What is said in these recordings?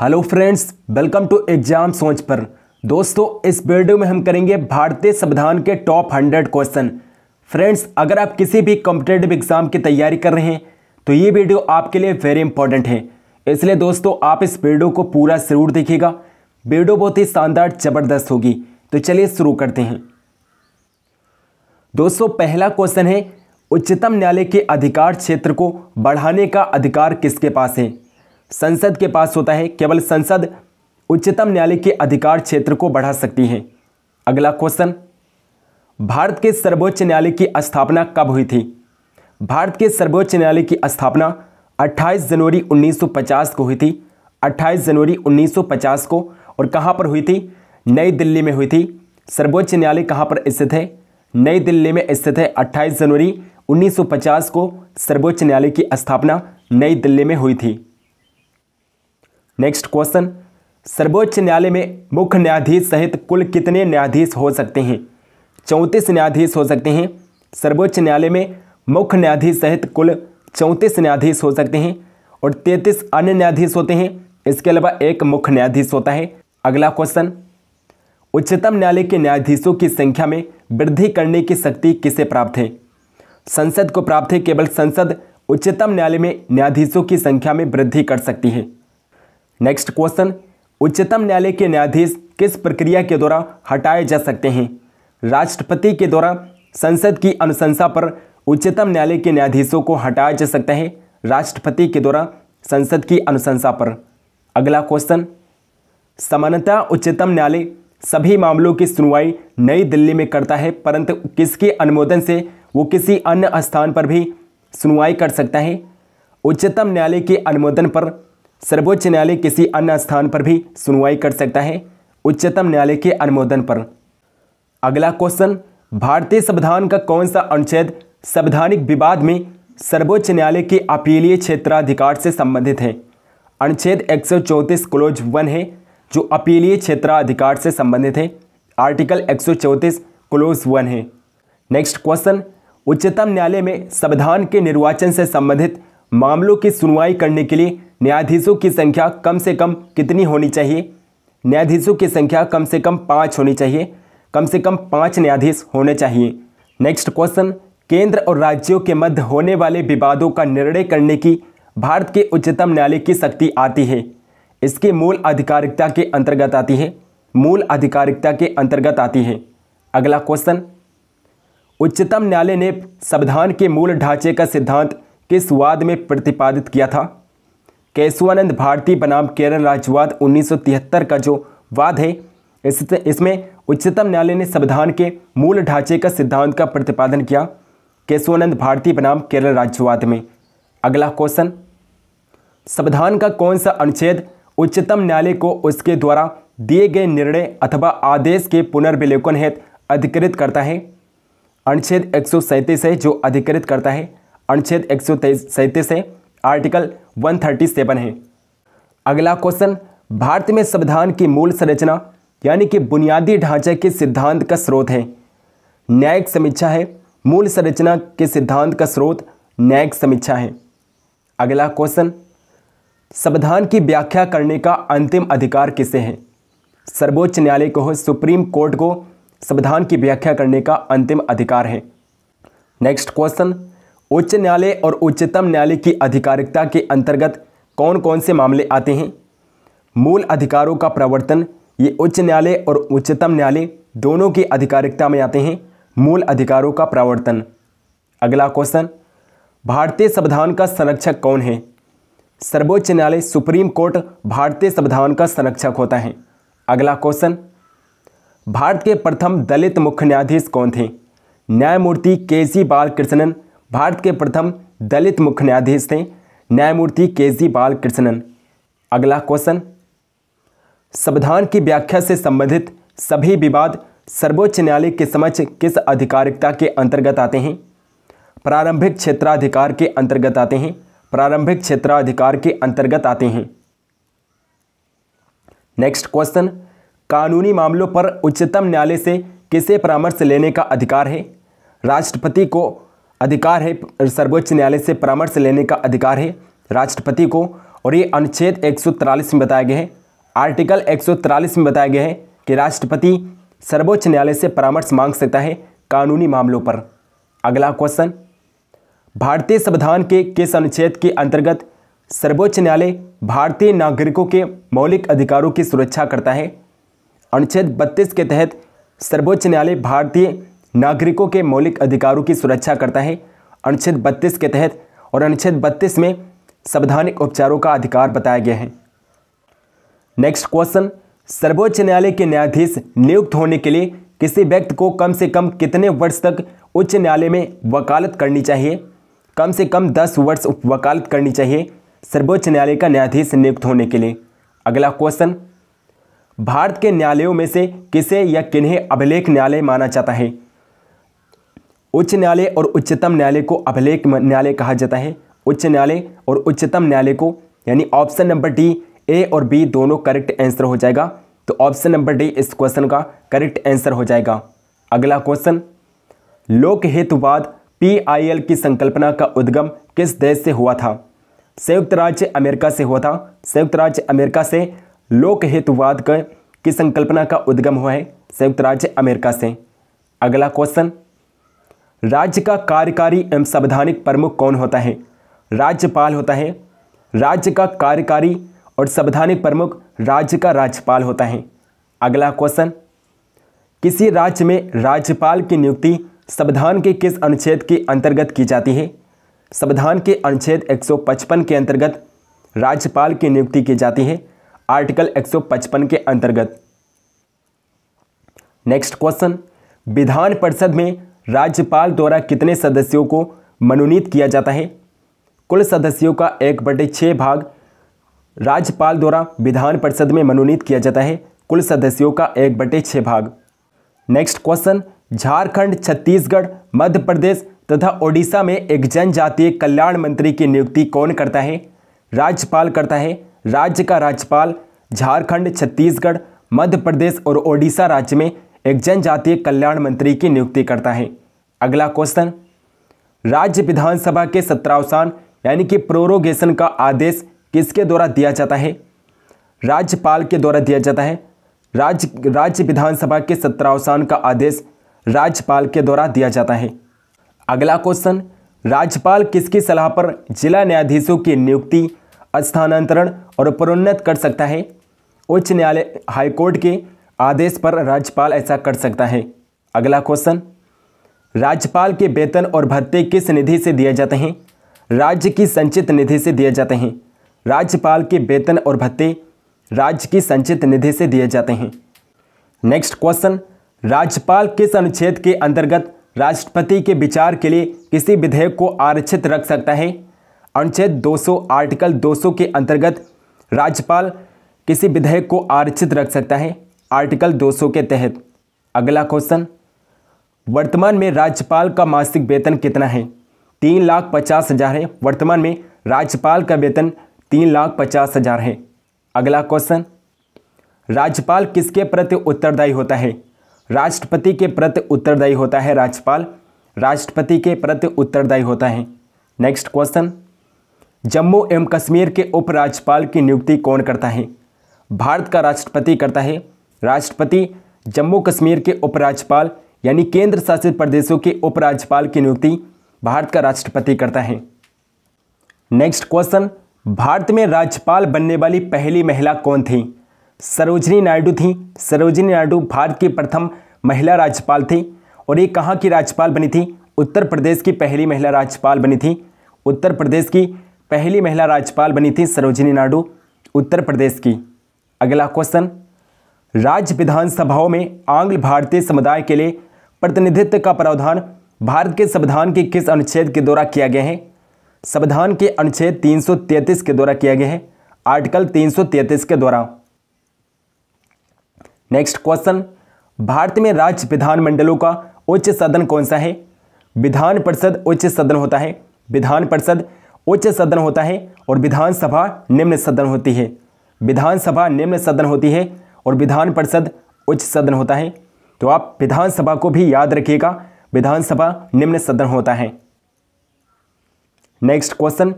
hello friends welcome to exam सोच पर दोस्तों इस वीडियो में हम करेंगे भारतीय संविधान के टॉप हंड्रेड क्वेश्चन फ्रेंड्स अगर आप किसी भी कॉम्पिटेटिव एग्जाम की तैयारी कर रहे हैं तो ये वीडियो आपके लिए वेरी इंपॉर्टेंट है इसलिए दोस्तों आप इस वीडियो को पूरा ज़रूर देखिएगा वीडियो बहुत ही शानदार ज़बरदस्त होगी तो चलिए शुरू करते हैं दोस्तों पहला क्वेश्चन है उच्चतम न्यायालय के अधिकार क्षेत्र को बढ़ाने का अधिकार किसके पास है संसद के पास होता है केवल संसद उच्चतम न्यायालय के अधिकार क्षेत्र को बढ़ा सकती है अगला क्वेश्चन भारत के सर्वोच्च न्यायालय की स्थापना कब हुई थी भारत के सर्वोच्च न्यायालय की स्थापना 28 जनवरी 1950 को हुई थी 28 जनवरी 1950 को और कहाँ पर हुई थी नई दिल्ली में हुई थी सर्वोच्च न्यायालय कहाँ पर स्थित है नई दिल्ली में स्थित है 28 जनवरी 1950 को सर्वोच्च न्यायालय की स्थापना नई दिल्ली में हुई थी नेक्स्ट क्वेश्चन सर्वोच्च न्यायालय में मुख्य न्यायाधीश सहित कुल कितने न्यायाधीश हो सकते हैं चौंतीस न्यायाधीश हो सकते हैं सर्वोच्च न्यायालय में मुख्य न्यायाधीश सहित कुल चौंतीस न्यायाधीश हो सकते हैं और तैंतीस अन्य न्यायाधीश होते हैं इसके अलावा एक मुख्य न्यायाधीश होता है अगला क्वेश्चन उच्चतम न्यायालय के न्यायाधीशों की संख्या में वृद्धि करने की शक्ति किसे प्राप्त है संसद को प्राप्त है केवल संसद उच्चतम न्यायालय में न्यायाधीशों की संख्या में वृद्धि कर सकती है नेक्स्ट क्वेश्चन उच्चतम न्यायालय के न्यायाधीश किस प्रक्रिया के द्वारा हटाए जा सकते हैं राष्ट्रपति के द्वारा संसद की अनुशंसा पर उच्चतम न्यायालय के न्यायाधीशों को हटाया जा सकता है राष्ट्रपति के द्वारा संसद की अनुशंसा पर अगला क्वेश्चन समानता उच्चतम न्यायालय सभी मामलों की सुनवाई नई दिल्ली में करता है परंतु किसके अनुमोदन से वो किसी अन्य स्थान पर भी सुनवाई कर सकता है उच्चतम न्यायालय के अनुमोदन पर सर्वोच्च न्यायालय किसी अन्य स्थान पर भी सुनवाई कर सकता है उच्चतम न्यायालय के अनुमोदन पर अगला क्वेश्चन भारतीय संविधान का कौन सा अनुच्छेद संवैधानिक विवाद में सर्वोच्च न्यायालय के अपीलीय क्षेत्राधिकार से संबंधित है अनुच्छेद एक क्लोज वन है जो अपीलीय क्षेत्राधिकार से संबंधित है आर्टिकल एक क्लोज वन है नेक्स्ट क्वेश्चन उच्चतम न्यायालय में संविधान के निर्वाचन से संबंधित मामलों की सुनवाई करने के लिए न्यायाधीशों की संख्या कम से कम कितनी होनी चाहिए न्यायाधीशों की संख्या कम से कम पाँच होनी चाहिए कम से कम पाँच न्यायाधीश होने चाहिए नेक्स्ट क्वेश्चन केंद्र और राज्यों के मध्य होने वाले विवादों का निर्णय करने की भारत के उच्चतम न्यायालय की शक्ति आती है इसके मूल आधिकारिकता के अंतर्गत आती है मूल आधिकारिकता के अंतर्गत आती है अगला क्वेश्चन उच्चतम न्यायालय ने संविधान के मूल ढांचे का सिद्धांत किस वाद में प्रतिपादित किया था केशवानंद भारती बनाम केरल राज्यवाद 1973 का जो वाद है इस इसमें उच्चतम न्यायालय ने संविधान के मूल ढांचे का सिद्धांत का प्रतिपादन किया केशवानंद भारती बनाम केरल राज्यवाद में अगला क्वेश्चन संविधान का कौन सा अनुच्छेद उच्चतम न्यायालय को उसके द्वारा दिए गए निर्णय अथवा आदेश के पुनर्विलोकन हेतु अधिकृत करता है अनुच्छेद एक है जो अधिकृत करता है अनुच्छेद एक है आर्टिकल 137 है अगला क्वेश्चन भारत में संविधान की मूल संरचना यानी कि बुनियादी ढांचे के सिद्धांत का स्रोत है न्यायिक समीक्षा है मूल संरचना के सिद्धांत का स्रोत न्यायिक समीक्षा है अगला क्वेश्चन संविधान की व्याख्या करने का अंतिम अधिकार किसे है सर्वोच्च न्यायालय को हो सुप्रीम कोर्ट को संविधान की व्याख्या करने का अंतिम अधिकार है नेक्स्ट क्वेश्चन उच्च न्यायालय और उच्चतम न्यायालय की आधिकारिकता के अंतर्गत कौन कौन से मामले आते हैं मूल अधिकारों का प्रवर्तन ये उच्च न्यायालय और उच्चतम न्यायालय दोनों की आधिकारिकता में आते हैं मूल अधिकारों का प्रवर्तन अगला क्वेश्चन भारतीय संविधान का संरक्षक कौन है सर्वोच्च न्यायालय सुप्रीम कोर्ट भारतीय संविधान का संरक्षक होता है अगला क्वेश्चन भारत के प्रथम दलित मुख्य न्यायाधीश कौन थे न्यायमूर्ति के सी बालकृष्णन भारत के प्रथम दलित मुख्य न्यायाधीश थे न्यायमूर्ति के जी बालकृष्णन अगला क्वेश्चन संविधान की व्याख्या से संबंधित सभी विवाद सर्वोच्च न्यायालय के समक्ष किस आधिकारिकता के अंतर्गत आते हैं प्रारंभिक क्षेत्राधिकार के अंतर्गत आते हैं प्रारंभिक क्षेत्राधिकार के अंतर्गत आते हैं नेक्स्ट क्वेश्चन कानूनी मामलों पर उच्चतम न्यायालय से किसे परामर्श लेने का अधिकार है राष्ट्रपति को अधिकार है सर्वोच्च न्यायालय से परामर्श लेने का अधिकार है राष्ट्रपति को और ये अनुच्छेद एक में बताया गया है आर्टिकल एक में बताया गया है कि राष्ट्रपति सर्वोच्च न्यायालय से परामर्श मांग सकता है कानूनी मामलों पर अगला क्वेश्चन भारतीय संविधान के किस अनुच्छेद के अंतर्गत सर्वोच्च न्यायालय भारतीय नागरिकों के मौलिक अधिकारों की सुरक्षा करता है अनुच्छेद 32 के तहत सर्वोच्च न्यायालय भारतीय नागरिकों के मौलिक अधिकारों की सुरक्षा करता है अनुच्छेद बत्तीस के तहत और अनुच्छेद बत्तीस में संवैधानिक उपचारों का अधिकार बताया गया है नेक्स्ट क्वेश्चन सर्वोच्च न्यायालय के न्यायाधीश नियुक्त होने के लिए किसी व्यक्ति को कम से कम कितने वर्ष तक उच्च न्यायालय में वकालत करनी चाहिए कम से कम दस वर्ष वकालत करनी चाहिए सर्वोच्च न्यायालय का न्यायाधीश नियुक्त होने के लिए अगला क्वेश्चन भारत के न्यायालयों में से किसे या किन्हें अभिलेख न्यायालय माना जाता है उच्च न्यायालय और उच्चतम न्यायालय को अभिलेख न्यायालय कहा जाता है उच्च न्यायालय और उच्चतम न्यायालय को यानी ऑप्शन नंबर डी ए और बी दोनों करेक्ट आंसर हो जाएगा तो ऑप्शन नंबर डी इस क्वेश्चन का करेक्ट आंसर हो जाएगा अगला क्वेश्चन लोक हेतुवाद पीआईएल की संकल्पना का उद्गम किस देश से हुआ था संयुक्त राज्य अमेरिका से हुआ था संयुक्त राज्य अमेरिका से लोक हेतुवाद की संकल्पना का उद्गम हुआ है संयुक्त राज्य अमेरिका से अगला क्वेश्चन राज्य का कार्यकारी एवं संवैधानिक प्रमुख कौन होता है राज्यपाल होता है राज्य का कार्यकारी और संवैधानिक प्रमुख राज्य का राज्यपाल होता है अगला क्वेश्चन किसी राज्य में राज्यपाल की नियुक्ति संविधान के किस अनुच्छेद के अंतर्गत की जाती है संविधान के अनुच्छेद 155 के अंतर्गत राज्यपाल की नियुक्ति की जाती है आर्टिकल 155 के अंतर्गत नेक्स्ट क्वेश्चन विधान परिषद में राज्यपाल द्वारा कितने सदस्यों को मनोनीत किया जाता है कुल सदस्यों का एक बटे छः भाग राज्यपाल द्वारा विधान परिषद में मनोनीत किया जाता है कुल सदस्यों का एक बटे छः भाग नेक्स्ट क्वेश्चन झारखंड छत्तीसगढ़ मध्य प्रदेश तथा ओडिशा में एक जनजातीय कल्याण मंत्री की नियुक्ति कौन करता है राज्यपाल करता है राज्य का राज्यपाल झारखंड छत्तीसगढ़ मध्य प्रदेश और ओडिशा राज्य में एक जनजातीय कल्याण मंत्री की नियुक्ति करता है अगला क्वेश्चन राज्य विधानसभा के सत्रावसान यानी कि प्रोरोगेशन का आदेश किसके द्वारा दिया जाता है राज्यपाल के द्वारा दिया जाता है राज्य राज्य विधानसभा के सत्रावसान का आदेश राज्यपाल के द्वारा दिया जाता है अगला क्वेश्चन राज्यपाल किसकी सलाह पर जिला न्यायाधीशों की नियुक्ति स्थानांतरण और प्रोन्नत कर सकता है उच्च न्यायालय हाईकोर्ट के आदेश पर राज्यपाल ऐसा कर सकता है अगला क्वेश्चन राज्यपाल के वेतन और भत्ते किस निधि से दिए जाते हैं राज्य की संचित निधि से दिए जाते हैं राज्यपाल के वेतन और भत्ते राज्य की संचित निधि से दिए जाते हैं नेक्स्ट क्वेश्चन राज्यपाल किस अनुच्छेद के अंतर्गत राष्ट्रपति के विचार के लिए किसी विधेयक को आरक्षित रख सकता है अनुच्छेद 200 आर्टिकल 200 के अंतर्गत राज्यपाल किसी विधेयक को आरक्षित रख सकता है आर्टिकल 200 के तहत अगला क्वेश्चन वर्तमान में राज्यपाल का मासिक वेतन कितना है तीन लाख पचास हजार है वर्तमान में राज्यपाल का वेतन तीन लाख पचास हजार है अगला क्वेश्चन राज्यपाल किसके प्रति उत्तरदायी होता है राष्ट्रपति के प्रति उत्तरदायी होता है राज्यपाल राष्ट्रपति के प्रति उत्तरदायी होता है नेक्स्ट क्वेश्चन जम्मू एवं कश्मीर के उपराज्यपाल की नियुक्ति कौन करता है भारत का राष्ट्रपति करता है राष्ट्रपति जम्मू कश्मीर के उपराज्यपाल यानी केंद्र शासित प्रदेशों के उपराज्यपाल की नियुक्ति भारत का राष्ट्रपति करता है नेक्स्ट क्वेश्चन भारत में राज्यपाल बनने वाली पहली महिला कौन थी सरोजनी नायडू थी सरोजनी नायडू भारत की प्रथम महिला राज्यपाल थी और ये कहाँ की राज्यपाल बनी थी उत्तर प्रदेश की पहली महिला राज्यपाल बनी थी उत्तर प्रदेश की पहली महिला राज्यपाल बनी थी सरोजनी नायडू उत्तर प्रदेश की अगला क्वेश्चन राज्य विधानसभाओं में आंग्ल भारतीय समुदाय के लिए प्रतिनिधित्व का प्रावधान भारत के संविधान के किस अनुच्छेद के द्वारा किया गया है संविधान के अनुच्छेद 333 के द्वारा किया गया है आर्टिकल 333 के द्वारा नेक्स्ट क्वेश्चन भारत में राज्य विधानमंडलों का उच्च सदन कौन सा है विधान परिषद उच्च सदन होता है विधान परिषद उच्च सदन होता है और विधानसभा निम्न सदन होती है विधानसभा निम्न सदन होती है और विधान परिषद उच्च सदन होता है तो आप विधानसभा को भी याद रखिएगा विधानसभा निम्न सदन होता है नेक्स्ट क्वेश्चन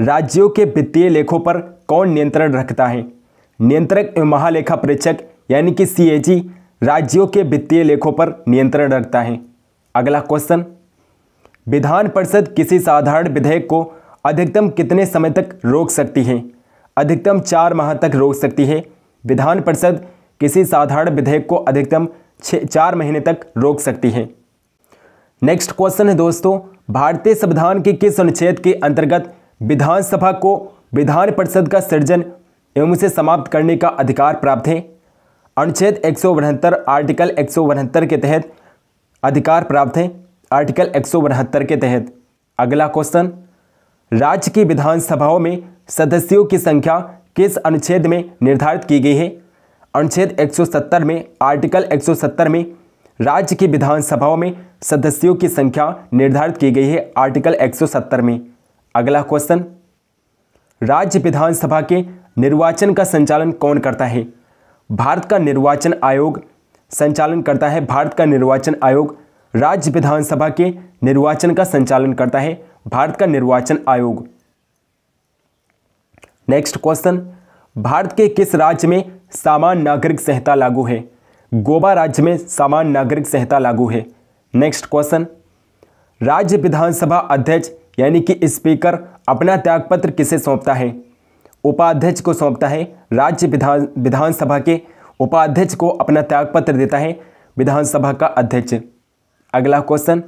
राज्यों के वित्तीय लेखों पर कौन नियंत्रण रखता है नियंत्रक एवं महालेखा परीक्षक यानी कि सीएजी राज्यों के वित्तीय लेखों पर नियंत्रण रखता है अगला क्वेश्चन विधान परिषद किसी साधारण विधेयक को अधिकतम कितने समय तक रोक सकती है अधिकतम चार माह तक रोक सकती है विधान परिषद किसी साधारण विधेयक को अधिकतम छः चार महीने तक रोक सकती है नेक्स्ट क्वेश्चन है दोस्तों भारतीय संविधान के किस अनुच्छेद के अंतर्गत विधानसभा को विधान परिषद का सृजन एवं उसे समाप्त करने का अधिकार प्राप्त है अनुच्छेद एक आर्टिकल एक के तहत अधिकार प्राप्त है आर्टिकल एक के तहत अगला क्वेश्चन राज्य की विधानसभाओं में सदस्यों की संख्या किस अनुच्छेद में निर्धारित की गई है अनुच्छेद 170 में आर्टिकल 170 में राज्य की विधानसभाओं में सदस्यों की संख्या निर्धारित की गई है आर्टिकल 170 में अगला क्वेश्चन राज्य विधानसभा के निर्वाचन का संचालन कौन करता है भारत का निर्वाचन आयोग संचालन करता है भारत का निर्वाचन आयोग राज्य विधानसभा के निर्वाचन का संचालन करता है भारत का निर्वाचन आयोग नेक्स्ट क्वेश्चन भारत के किस राज्य में सामान्य नागरिक संहिता लागू है गोवा राज्य में सामान्य नागरिक संहिता लागू है नेक्स्ट क्वेश्चन राज्य विधानसभा अध्यक्ष यानी कि स्पीकर अपना त्यागपत्र किसे सौंपता है उपाध्यक्ष को सौंपता है राज्य विधान विधानसभा के उपाध्यक्ष को अपना त्यागपत्र देता है विधानसभा का अध्यक्ष अगला क्वेश्चन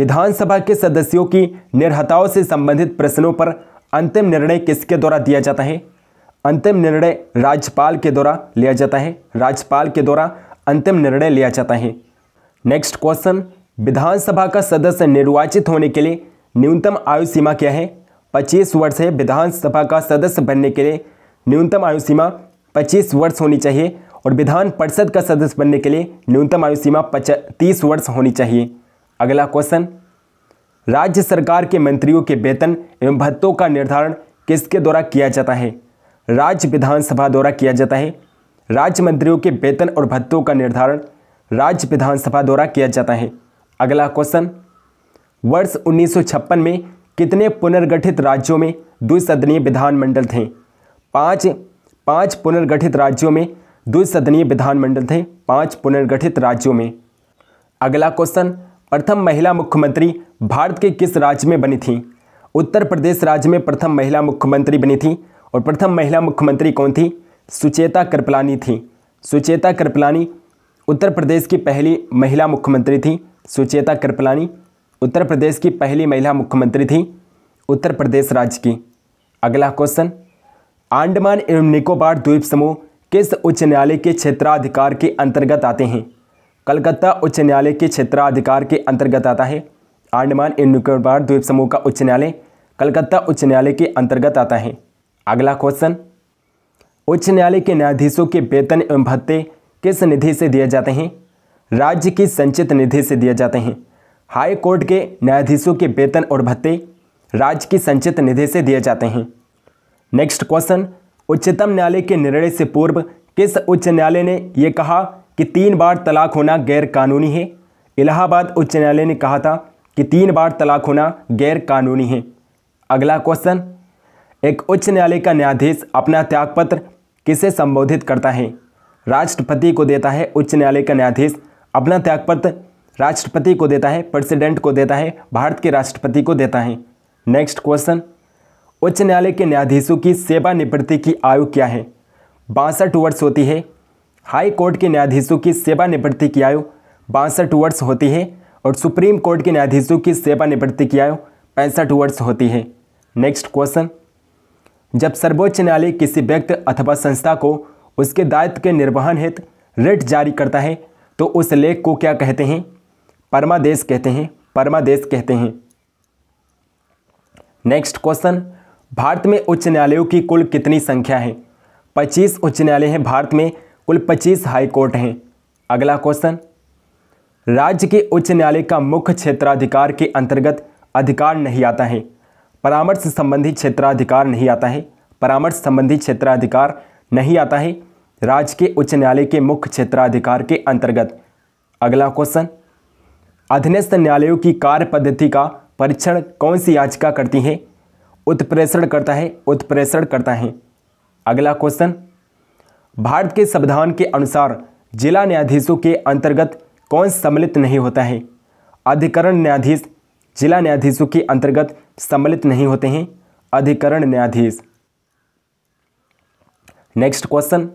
विधानसभा के सदस्यों की निर्हताओं से संबंधित प्रश्नों पर अंतिम निर्णय किसके द्वारा दिया जाता है अंतिम निर्णय राज्यपाल के द्वारा लिया जाता है राज्यपाल के द्वारा अंतिम निर्णय लिया जाता है नेक्स्ट क्वेश्चन विधानसभा का सदस्य निर्वाचित होने के लिए न्यूनतम आयु सीमा क्या है पच्चीस वर्ष है विधानसभा का सदस्य बनने के लिए न्यूनतम आयु सीमा पच्चीस वर्ष होनी चाहिए और विधान परिषद का सदस्य बनने के लिए न्यूनतम आयु सीमा पच तीस वर्ष होनी चाहिए अगला क्वेश्चन राज्य सरकार के मंत्रियों के वेतन एवं भत्तों का निर्धारण किसके द्वारा किया जाता है राज्य विधानसभा द्वारा किया जाता है राज्य मंत्रियों के वेतन और भत्तों का निर्धारण राज्य विधानसभा द्वारा किया जाता है अगला क्वेश्चन वर्ष उन्नीस में कितने पुनर्गठित राज्यों में द्विसदनीय विधानमंडल थे पाँच पाँच पुनर्गठित राज्यों में द्विसदनीय विधानमंडल थे पाँच पुनर्गठित राज्यों में अगला क्वेश्चन प्रथम महिला मुख्यमंत्री भारत के किस राज्य में बनी थी उत्तर प्रदेश राज्य में प्रथम महिला मुख्यमंत्री बनी थी और प्रथम महिला मुख्यमंत्री कौन थी सुचेता कृपलानी थी सुचेता कृपलानी उत्तर प्रदेश की पहली महिला मुख्यमंत्री थी सुचेता कृपलानी उत्तर प्रदेश की पहली महिला मुख्यमंत्री थी उत्तर प्रदेश राज्य की अगला क्वेश्चन आंडमान एवं निकोबार द्वीप समूह किस उच्च न्यायालय के क्षेत्राधिकार के अंतर्गत आते हैं कलकत्ता उच्च न्यायालय के क्षेत्राधिकार के अंतर्गत आता है आंडमान एंड निकोबार द्वीप समूह का उच्च न्यायालय कलकत्ता उच्च न्यायालय के अंतर्गत आता है अगला क्वेश्चन उच्च न्यायालय के न्यायाधीशों के वेतन एवं भत्ते किस निधि से दिए जाते हैं राज्य की संचित निधि से दिए जाते हैं हाई कोर्ट के न्यायाधीशों के वेतन और भत्ते राज्य की संचित निधि से दिए जाते हैं नेक्स्ट क्वेश्चन उच्चतम न्यायालय के निर्णय से पूर्व किस उच्च न्यायालय ने यह कहा कि तीन बार तलाक होना गैरकानूनी है इलाहाबाद उच्च न्यायालय ने कहा था कि तीन बार तलाक होना गैर कानूनी है अगला क्वेश्चन एक उच्च न्यायालय का न्यायाधीश अपना त्यागपत्र किसे संबोधित करता है राष्ट्रपति को देता है उच्च न्यायालय का न्यायाधीश अपना त्यागपत्र राष्ट्रपति को देता है प्रेसिडेंट को देता है भारत के राष्ट्रपति को देता है नेक्स्ट क्वेश्चन उच्च न्यायालय के न्यायाधीशों की निवृत्ति की आयु क्या है बासठ वर्ष होती है हाई कोर्ट के न्यायाधीशों की निवृत्ति की आयु बासठ वर्ष होती है और सुप्रीम कोर्ट के न्यायाधीशों की सेवानिवृत्ति की आयु पैंसठ वर्ष होती है नेक्स्ट क्वेश्चन जब सर्वोच्च न्यायालय किसी व्यक्ति अथवा संस्था को उसके दायित्व के निर्वहन हित रिट जारी करता है तो उस लेख को क्या कहते हैं परमादेश कहते हैं परमादेश कहते हैं नेक्स्ट क्वेश्चन भारत में उच्च न्यायालयों की कुल कितनी संख्या है पच्चीस उच्च न्यायालय हैं भारत में कुल पच्चीस हाई कोर्ट हैं अगला क्वेश्चन राज्य के उच्च न्यायालय का मुख्य क्षेत्राधिकार के अंतर्गत अधिकार नहीं आता है परामर्श संबंधी क्षेत्राधिकार नहीं आता है परामर्श संबंधी क्षेत्राधिकार नहीं आता है राज्य के उच्च न्यायालय के मुख्य क्षेत्राधिकार के अंतर्गत अगला क्वेश्चन अधीनस्थ न्यायालयों की कार्य पद्धति का परीक्षण कौन सी याचिका करती है उत्प्रेषण करता है उत्प्रेषण करता है अगला क्वेश्चन भारत के संविधान के अनुसार जिला न्यायाधीशों के अंतर्गत कौन सम्मिलित नहीं होता है अधिकरण न्यायाधीश जिला न्यायाधीशों के अंतर्गत सम्मिलित नहीं होते हैं अधिकरण न्यायाधीश नेक्स्ट क्वेश्चन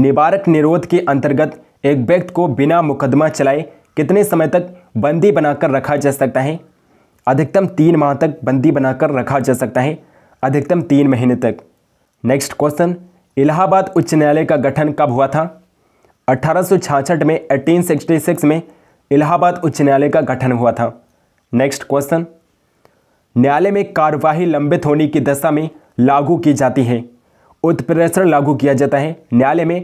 निवारक निरोध के अंतर्गत एक व्यक्ति को बिना मुकदमा चलाए कितने समय तक बंदी बनाकर रखा जा सकता है अधिकतम तीन माह तक बंदी बनाकर रखा जा सकता है अधिकतम तीन महीने तक नेक्स्ट क्वेश्चन इलाहाबाद उच्च न्यायालय का गठन कब हुआ था अठारह में 1866 में इलाहाबाद उच्च न्यायालय का गठन हुआ था नेक्स्ट क्वेश्चन न्यायालय में कार्यवाही लंबित होने की दशा में लागू की जाती है उत्प्रेषण लागू किया जाता है न्यायालय में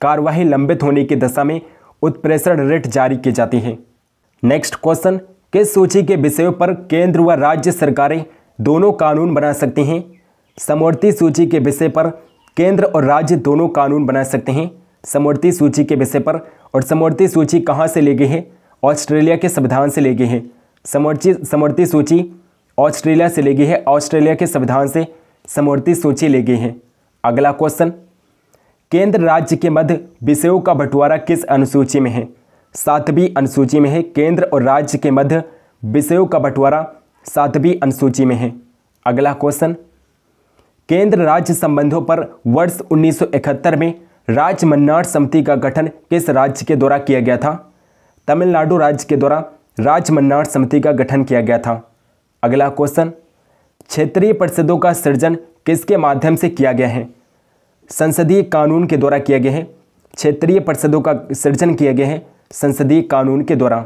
कार्यवाही लंबित होने की दशा में उत्प्रेषण रेट जारी की जाती है नेक्स्ट क्वेश्चन किस सूची के विषयों पर केंद्र व राज्य सरकारें दोनों कानून बना सकती हैं समवर्ती सूची के विषय पर केंद्र और राज्य दोनों कानून बना सकते हैं समवर्ती सूची के विषय पर और समवर्ती सूची कहाँ से ले गई है ऑस्ट्रेलिया के संविधान से ले गई है समवर्ती समवर्ती सूची ऑस्ट्रेलिया से ले गई है ऑस्ट्रेलिया के संविधान से समवर्ती सूची ले गई है अगला क्वेश्चन केंद्र राज्य के मध्य विषयों का बंटवारा किस अनुसूची में है सातवीं अनुसूची में है केंद्र और राज्य के मध्य विषयों का बंटवारा सातवीं अनुसूची में है अगला क्वेश्चन केंद्र राज्य संबंधों पर वर्ष 1971 में राज्य मन्नार समिति का गठन किस राज्य के द्वारा किया गया था तमिलनाडु राज्य के द्वारा राज्य मन्नार समिति का गठन किया गया था अगला क्वेश्चन क्षेत्रीय परिषदों का सृजन किसके माध्यम से किया गया है संसदीय कानून के द्वारा किया गया है क्षेत्रीय परिषदों का सृजन किया गया है संसदीय कानून के द्वारा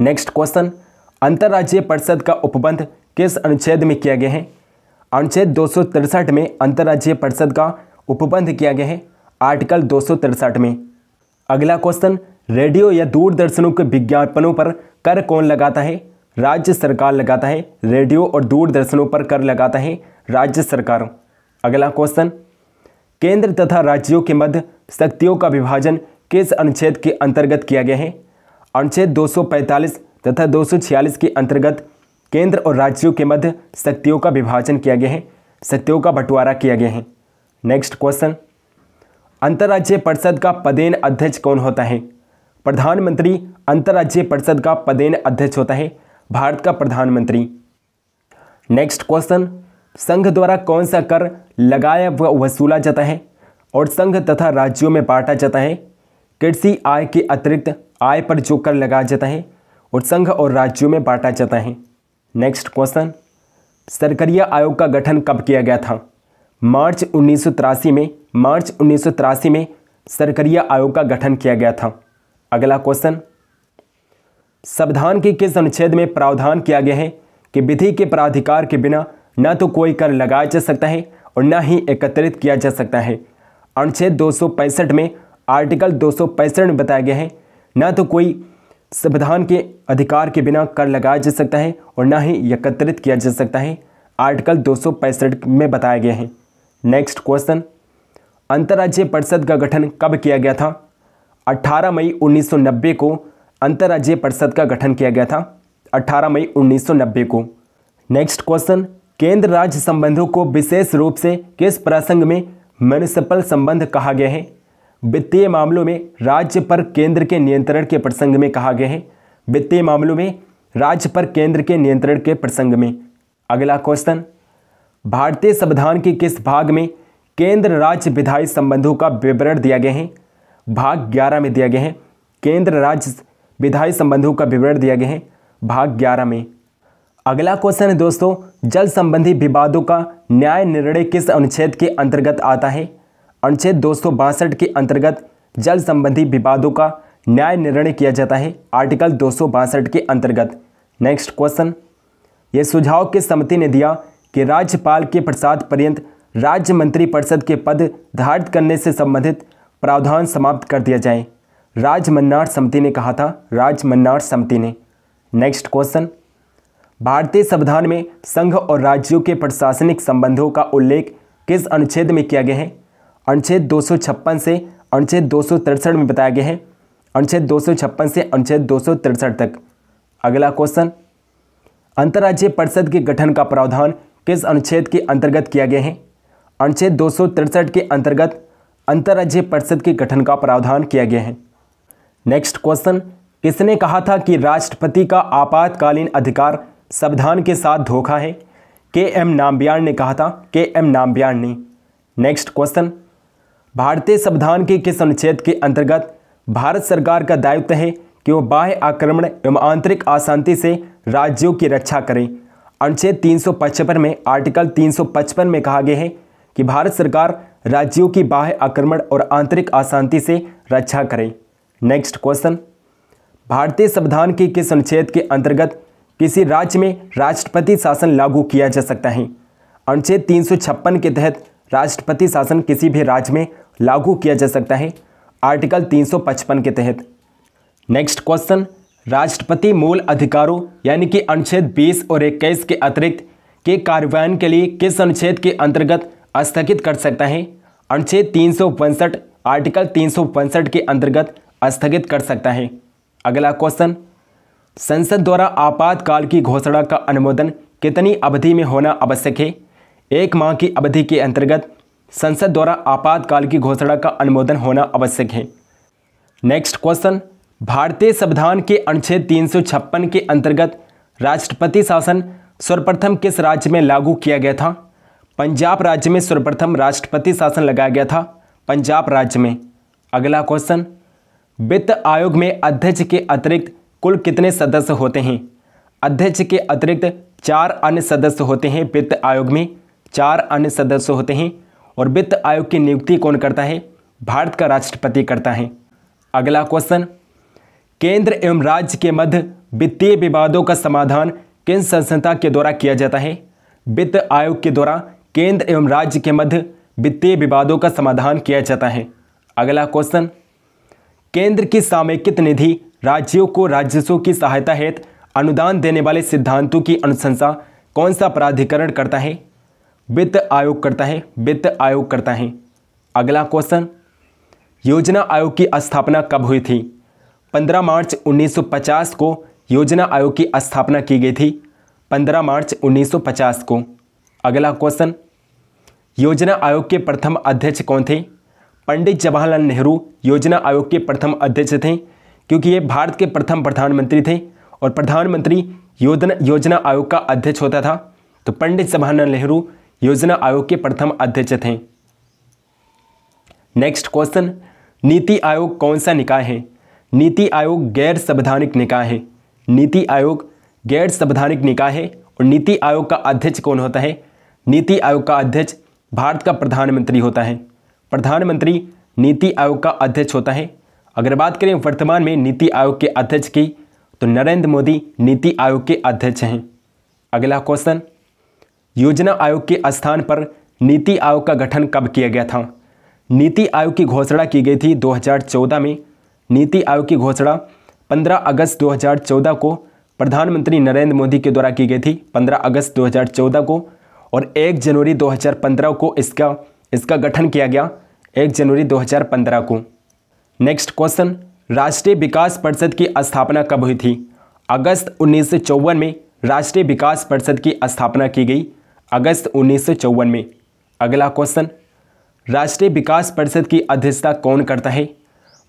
नेक्स्ट क्वेश्चन अंतर्राज्यीय परिषद का उपबंध किस अनुच्छेद में किया गया है अनुच्छेद दो में अंतर्राज्यीय परिषद का उपबंध किया गया है आर्टिकल दो में अगला क्वेश्चन रेडियो या दूरदर्शनों के विज्ञापनों पर कर कौन लगाता है राज्य सरकार लगाता है रेडियो और दूरदर्शनों पर कर लगाता है राज्य सरकार अगला क्वेश्चन केंद्र तथा राज्यों के मध्य शक्तियों का विभाजन किस अनुच्छेद के अंतर्गत किया गया है अनुच्छेद 245 तथा 246 के अंतर्गत केंद्र और राज्यों के मध्य शक्तियों का विभाजन किया गया है शक्तियों का बंटवारा किया गया है नेक्स्ट क्वेश्चन अंतर्राज्यीय परिषद का पदेन अध्यक्ष कौन होता है प्रधानमंत्री अंतर्राज्यीय परिषद का पदेन अध्यक्ष होता है भारत का प्रधानमंत्री नेक्स्ट क्वेश्चन संघ द्वारा कौन सा कर लगाया व वसूला जाता है और संघ तथा राज्यों में बांटा जाता है कृषि आय के अतिरिक्त आय पर जो कर लगाया जाता है और संघ और राज्यों में बांटा जाता है नेक्स्ट क्वेश्चन सरकरिया आयोग का गठन कब किया गया था मार्च उन्नीस में मार्च उन्नीस में सरकरिया आयोग का गठन किया गया था अगला क्वेश्चन संविधान के किस अनुच्छेद में प्रावधान किया गया है कि विधि के प्राधिकार के बिना न तो कोई कर लगाया जा सकता है और न ही एकत्रित किया जा सकता है अनुच्छेद दो में आर्टिकल दो में बताया गया है न तो कोई संविधान के अधिकार के बिना कर लगाया जा सकता है और न ही एकत्रित किया जा सकता है आर्टिकल दो में बताया गया है नेक्स्ट क्वेश्चन अंतर्राज्यीय परिषद का गठन कब किया गया था 18 मई 1990 को अंतर्राज्यीय परिषद का गठन किया गया था 18 मई 1990 को नेक्स्ट क्वेश्चन केंद्र राज्य संबंधों को विशेष रूप से किस प्रसंग में म्यूनिसिपल संबंध कहा गया है वित्तीय मामलों में राज्य पर केंद्र के नियंत्रण के प्रसंग में कहा गया है वित्तीय मामलों में राज्य पर केंद्र के नियंत्रण के प्रसंग में अगला क्वेश्चन भारतीय संविधान के किस भाग में केंद्र राज्य विधायी संबंधों का विवरण दिया गया है भाग ग्यारह में दिया गया है केंद्र राज्य विधायी संबंधों का विवरण दिया गया है भाग ग्यारह में अगला क्वेश्चन है दोस्तों जल संबंधी विवादों का न्याय निर्णय किस अनुच्छेद के अंतर्गत आता है अनुच्छेद दो के अंतर्गत जल संबंधी विवादों का न्याय निर्णय किया जाता है आर्टिकल दो के अंतर्गत नेक्स्ट क्वेश्चन ये सुझाव किस समिति ने दिया कि राज्यपाल के प्रसाद पर्यंत राज्य मंत्री परिषद के पद धारित करने से संबंधित प्रावधान समाप्त कर दिया जाए राज्य मन्नार समिति ने कहा था राज्य मन्नार समिति ने नेक्स्ट क्वेश्चन भारतीय संविधान में संघ और राज्यों के प्रशासनिक संबंधों का उल्लेख किस अनुच्छेद में किया गया है अनुच्छेद दो से अनुच्छेद दो में बताया गया है अनुच्छेद दो से अनुच्छेद दो तक अगला क्वेश्चन अंतर्राज्यीय परिषद के गठन का प्रावधान किस अनुच्छेद के अंतर्गत किया गया है अनुच्छेद दो के अंतर्गत अंतर्राज्य परिषद के गठन का प्रावधान किया गया है नेक्स्ट क्वेश्चन किसने कहा था कि राष्ट्रपति का आपातकालीन अधिकार संविधान के साथ धोखा है के एम नाम्बियाण ने कहा था के एम नाम्बियाण ने नेक्स्ट क्वेश्चन भारतीय संविधान के किस अनुच्छेद के अंतर्गत भारत सरकार का दायित्व है कि वह बाह्य आक्रमण एवं आंतरिक अशांति से राज्यों की रक्षा करें अनुच्छेद 355 में आर्टिकल 355 में कहा गया है कि भारत सरकार राज्यों की बाह्य आक्रमण और आंतरिक अशांति से रक्षा करें नेक्स्ट क्वेश्चन भारतीय संविधान के किस अनुच्छेद के अंतर्गत किसी राज्य में राष्ट्रपति शासन लागू किया जा सकता है अनुच्छेद छप्पन के तहत राष्ट्रपति शासन किसी भी राज्य में लागू किया जा सकता है आर्टिकल 355 के तहत नेक्स्ट क्वेश्चन राष्ट्रपति मूल अधिकारों यानी कि अनुच्छेद 20 और 21 के अतिरिक्त के कार्यान्वयन के लिए किस अनुच्छेद के अंतर्गत स्थगित कर सकता है अनुच्छेद तीन आर्टिकल तीन के अंतर्गत स्थगित कर सकता है अगला क्वेश्चन संसद द्वारा आपातकाल की घोषणा का अनुमोदन कितनी अवधि में होना आवश्यक है एक माह की अवधि के अंतर्गत संसद द्वारा आपातकाल की घोषणा का अनुमोदन होना आवश्यक है नेक्स्ट क्वेश्चन भारतीय संविधान के अनुच्छेद तीन के अंतर्गत राष्ट्रपति शासन सर्वप्रथम किस राज्य में लागू किया गया था पंजाब राज्य में सर्वप्रथम राष्ट्रपति शासन लगाया गया था पंजाब राज्य में अगला क्वेश्चन वित्त आयोग में अध्यक्ष के अतिरिक्त कुल कितने सदस्य होते हैं अध्यक्ष के अतिरिक्त चार अन्य सदस्य होते हैं वित्त आयोग में चार अन्य सदस्य होते हैं और वित्त आयोग की नियुक्ति कौन करता है भारत का राष्ट्रपति करता है अगला क्वेश्चन केंद्र एवं राज्य के मध्य वित्तीय विवादों का समाधान किन संस्था के द्वारा किया जाता है वित्त आयोग के द्वारा केंद्र एवं राज्य के मध्य वित्तीय विवादों का समाधान किया जाता है अगला क्वेश्चन केंद्र की सामयिकित निधि राज्यों को राजस्व की सहायता हेतु अनुदान देने वाले सिद्धांतों की अनुशंसा कौन सा प्राधिकरण करता है वित्त आयोग करता है वित्त आयोग करता है अगला क्वेश्चन योजना आयोग की स्थापना कब हुई थी 15 मार्च 1950 को योजना आयोग की स्थापना की गई थी 15 मार्च 1950 को अगला क्वेश्चन योजना आयोग के प्रथम अध्यक्ष कौन थे पंडित जवाहरलाल नेहरू योजना आयोग के प्रथम अध्यक्ष थे क्योंकि ये भारत के प्रथम प्रधानमंत्री थे और प्रधानमंत्री योजना योजना आयोग का अध्यक्ष होता था तो पंडित जवाहरलाल नेहरू योजना आयोग के प्रथम अध्यक्ष थे नेक्स्ट क्वेश्चन नीति आयोग कौन सा निकाय है नीति आयोग गैर संवैधानिक निकाय है नीति आयोग गैर संवैधानिक निकाय है और नीति आयोग का अध्यक्ष कौन होता है नीति आयोग का अध्यक्ष भारत का प्रधानमंत्री होता है प्रधानमंत्री नीति आयोग का अध्यक्ष होता है अगर बात करें वर्तमान में नीति आयोग के अध्यक्ष की तो नरेंद्र मोदी नीति आयोग के अध्यक्ष हैं अगला क्वेश्चन योजना आयोग के स्थान पर नीति आयोग का गठन कब किया गया था नीति आयोग की घोषणा की गई थी 2014 में नीति आयोग की घोषणा 15 अगस्त 2014 को प्रधानमंत्री नरेंद्र मोदी के द्वारा की गई थी 15 अगस्त 2014 को और 1 जनवरी 2015 को इसका इसका गठन किया गया 1 जनवरी 2015 को नेक्स्ट क्वेश्चन राष्ट्रीय विकास परिषद की स्थापना कब हुई थी अगस्त उन्नीस में राष्ट्रीय विकास परिषद की स्थापना की गई अगस्त उन्नीस में अगला क्वेश्चन राष्ट्रीय विकास परिषद की अध्यक्षता कौन करता है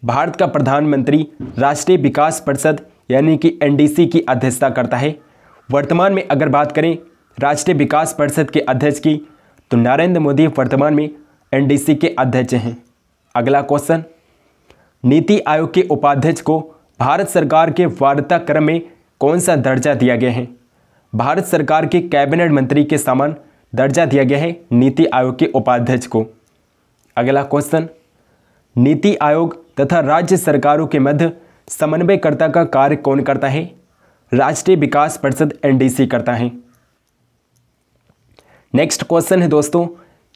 भारत का प्रधानमंत्री राष्ट्रीय विकास परिषद यानी कि एनडीसी की अध्यक्षता करता है वर्तमान में अगर बात करें राष्ट्रीय विकास परिषद के अध्यक्ष की तो नरेंद्र मोदी वर्तमान में एनडीसी के अध्यक्ष हैं अगला क्वेश्चन नीति आयोग के उपाध्यक्ष को भारत सरकार के वार्ता क्रम में कौन सा दर्जा दिया गया है भारत सरकार के कैबिनेट मंत्री के समान दर्जा दिया गया है नीति आयोग के उपाध्यक्ष को अगला क्वेश्चन नीति आयोग तथा राज्य सरकारों के मध्य समन्वयकर्ता का कार्य कौन करता है राष्ट्रीय विकास परिषद एनडीसी करता है नेक्स्ट क्वेश्चन है दोस्तों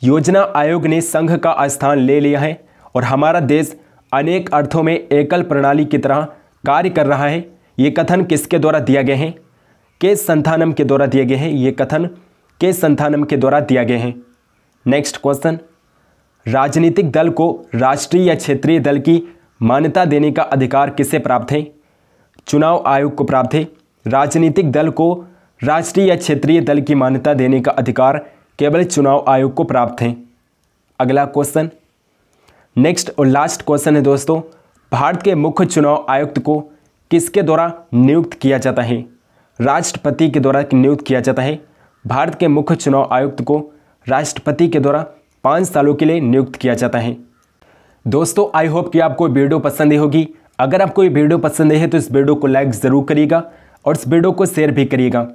योजना आयोग ने संघ का स्थान ले लिया है और हमारा देश अनेक अर्थों में एकल प्रणाली की तरह कार्य कर रहा है ये कथन किसके द्वारा दिया गया है के संथानम के द्वारा दिए गए हैं ये कथन के संथानम के द्वारा दिया गया है नेक्स्ट क्वेश्चन राजनीतिक दल को राष्ट्रीय या क्षेत्रीय दल की मान्यता देने का अधिकार किससे प्राप्त है चुनाव आयोग को प्राप्त है राजनीतिक दल को राष्ट्रीय या क्षेत्रीय दल की मान्यता देने का अधिकार केवल चुनाव आयोग को प्राप्त है अगला क्वेश्चन नेक्स्ट और लास्ट क्वेश्चन है दोस्तों भारत के मुख्य चुनाव आयुक्त को किसके द्वारा नियुक्त किया जाता है राष्ट्रपति के द्वारा नियुक्त किया जाता है भारत के मुख्य चुनाव आयुक्त को राष्ट्रपति के द्वारा पाँच सालों के लिए नियुक्त किया जाता है दोस्तों आई होप कि आपको वीडियो पसंद होगी अगर आपको ये वीडियो पसंद है तो इस वीडियो को लाइक ज़रूर करिएगा और इस वीडियो को शेयर भी करिएगा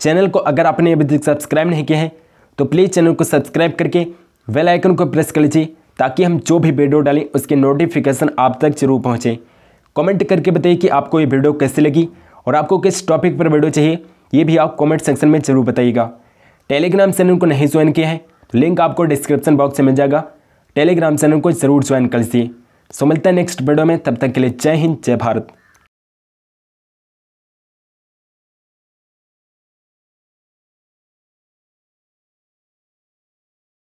चैनल को अगर आपने अभी तक सब्सक्राइब नहीं किया है तो प्लीज़ चैनल को सब्सक्राइब करके वेल आइकन को प्रेस कर लीजिए ताकि हम जो भी वीडियो डालें उसके नोटिफिकेशन आप तक जरूर पहुँचें कमेंट करके बताइए कि आपको ये वीडियो कैसी लगी और आपको किस टॉपिक पर वीडियो चाहिए ये भी आप कमेंट सेक्शन में जरूर बताइएगा टेलीग्राम चैनल को नहीं ज्वाइन किया है तो लिंक आपको डिस्क्रिप्शन बॉक्स में मिल जाएगा टेलीग्राम चैनल को जरूर ज्वाइन कर लीजिए सो मिलता है नेक्स्ट वीडियो में तब तक के लिए जय हिंद जय भारत